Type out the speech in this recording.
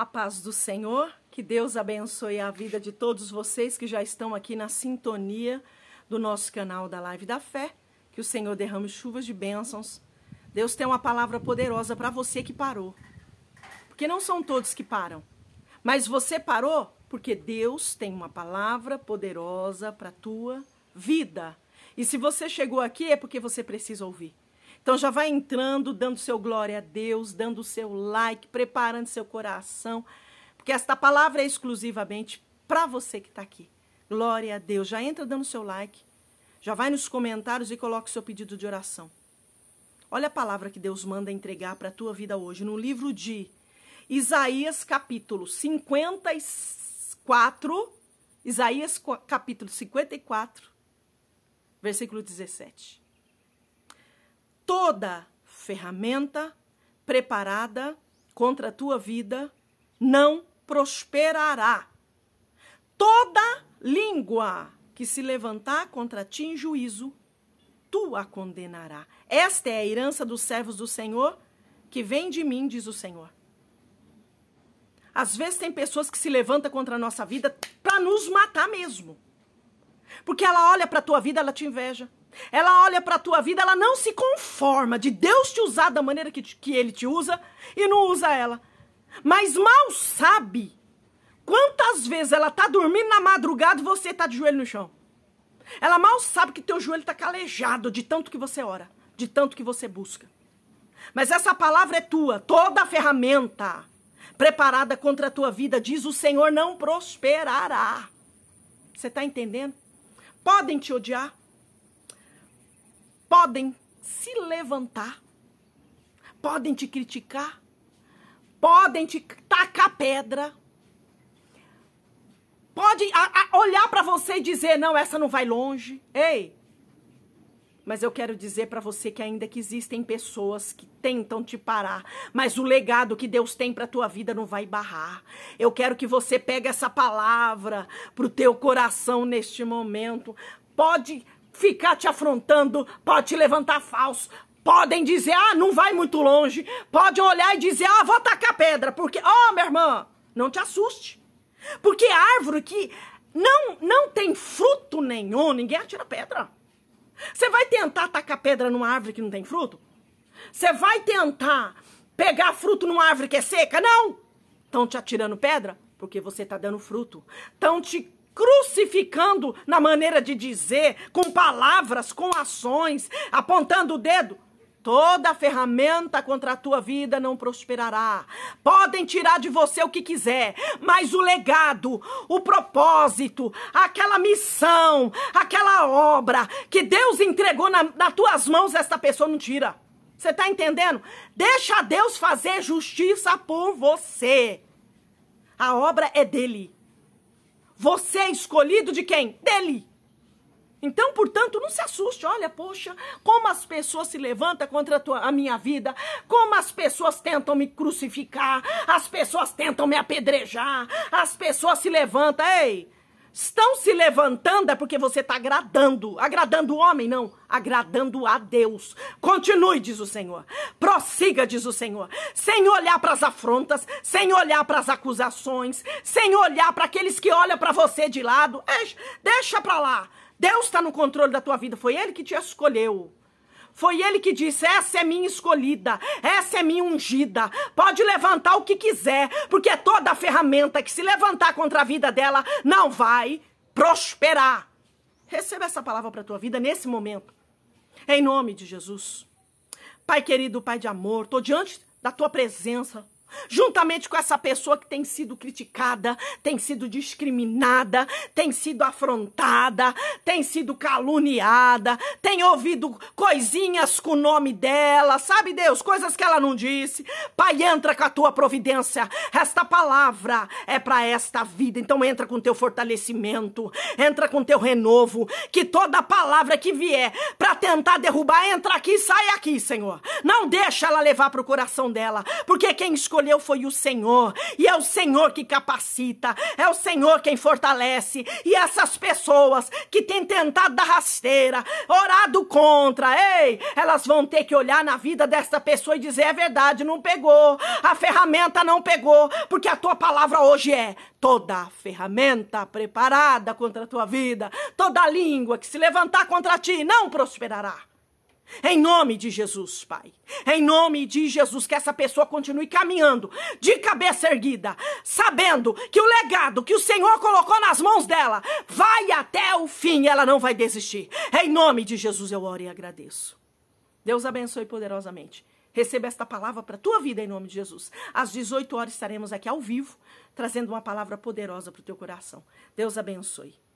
A paz do Senhor, que Deus abençoe a vida de todos vocês que já estão aqui na sintonia do nosso canal da Live da Fé. Que o Senhor derrame chuvas de bênçãos. Deus tem uma palavra poderosa para você que parou. Porque não são todos que param. Mas você parou porque Deus tem uma palavra poderosa para a tua vida. E se você chegou aqui é porque você precisa ouvir. Então já vai entrando, dando seu glória a Deus, dando seu like, preparando seu coração, porque esta palavra é exclusivamente para você que está aqui. Glória a Deus. Já entra dando seu like, já vai nos comentários e coloca seu pedido de oração. Olha a palavra que Deus manda entregar para a tua vida hoje, no livro de Isaías, capítulo 54. Isaías, capítulo 54, versículo 17 toda ferramenta preparada contra a tua vida não prosperará. Toda língua que se levantar contra ti em juízo, tu a condenará. Esta é a herança dos servos do Senhor, que vem de mim, diz o Senhor. Às vezes tem pessoas que se levantam contra a nossa vida para nos matar mesmo. Porque ela olha para a tua vida, ela te inveja. Ela olha para a tua vida, ela não se conforma de Deus te usar da maneira que, que ele te usa e não usa ela. Mas mal sabe quantas vezes ela tá dormindo na madrugada e você tá de joelho no chão. Ela mal sabe que teu joelho tá calejado de tanto que você ora, de tanto que você busca. Mas essa palavra é tua, toda a ferramenta preparada contra a tua vida, diz o Senhor, não prosperará. Você está entendendo? Podem te odiar, podem se levantar, podem te criticar, podem te tacar pedra, podem olhar para você e dizer: não, essa não vai longe. Ei! Mas eu quero dizer para você que ainda que existem pessoas que tentam te parar, mas o legado que Deus tem para tua vida não vai barrar. Eu quero que você pegue essa palavra pro teu coração neste momento. Pode ficar te afrontando, pode te levantar falso, podem dizer, ah, não vai muito longe, podem olhar e dizer, ah, vou tacar pedra, porque, ó, oh, minha irmã, não te assuste. Porque é árvore que não, não tem fruto nenhum, ninguém atira pedra. Você vai tentar tacar pedra numa árvore que não tem fruto? Você vai tentar pegar fruto numa árvore que é seca? Não! Estão te atirando pedra porque você está dando fruto. Estão te crucificando na maneira de dizer, com palavras, com ações, apontando o dedo. Toda ferramenta contra a tua vida não prosperará. Podem tirar de você o que quiser, mas o legado, o propósito, aquela missão, aquela obra que Deus entregou na, nas tuas mãos, esta pessoa não tira. Você está entendendo? Deixa Deus fazer justiça por você. A obra é dele. Você é escolhido de quem? Dele. Então, portanto, não se assuste. Olha, poxa, como as pessoas se levantam contra a, tua, a, minha vida, como as pessoas tentam me crucificar, as pessoas tentam me apedrejar, as pessoas se levantam. Ei, estão se levantando é porque você está agradando. Agradando o homem, não. Agradando a Deus. Continue, diz o Senhor. Prossiga, diz o Senhor. Sem olhar para as afrontas, sem olhar para as acusações, sem olhar para aqueles que olham para você de lado. deixa para lá. Deus está no controle da tua vida. Foi Ele que te escolheu. Foi ele que disse: essa é minha escolhida, essa é minha ungida. Pode levantar o que quiser, porque toda ferramenta que se levantar contra a vida dela não vai prosperar. Receba essa palavra para a tua vida nesse momento. Em nome de Jesus. Pai querido, Pai de amor, estou diante da tua presença juntamente com essa pessoa que tem sido criticada, tem sido discriminada, tem sido afrontada, tem sido caluniada, tem ouvido coisinhas com o nome dela, sabe Deus, coisas que ela não disse. Pai, entra com a tua providência. Esta palavra é para esta vida. Então entra com teu fortalecimento, entra com teu renovo, que toda palavra que vier para tentar derrubar, entra aqui, sai aqui, Senhor. Não deixa ela levar pro coração dela, porque quem escolheu escolheu foi o Senhor, e é o Senhor que capacita, é o Senhor quem fortalece, e essas pessoas que têm tentado dar rasteira, orado contra, ei, elas vão ter que olhar na vida dessa pessoa e dizer: é verdade, não pegou, a ferramenta não pegou, porque a tua palavra hoje é toda ferramenta preparada contra a tua vida, toda língua que se levantar contra ti não prosperará. Em nome de Jesus, Pai. Em nome de Jesus, que essa pessoa continue caminhando de cabeça erguida, sabendo que o legado que o Senhor colocou nas mãos dela vai até o fim, ela não vai desistir. Em nome de Jesus, eu oro e agradeço. Deus abençoe poderosamente. Receba esta palavra para a tua vida em nome de Jesus. Às 18 horas estaremos aqui ao vivo, trazendo uma palavra poderosa para o teu coração. Deus abençoe.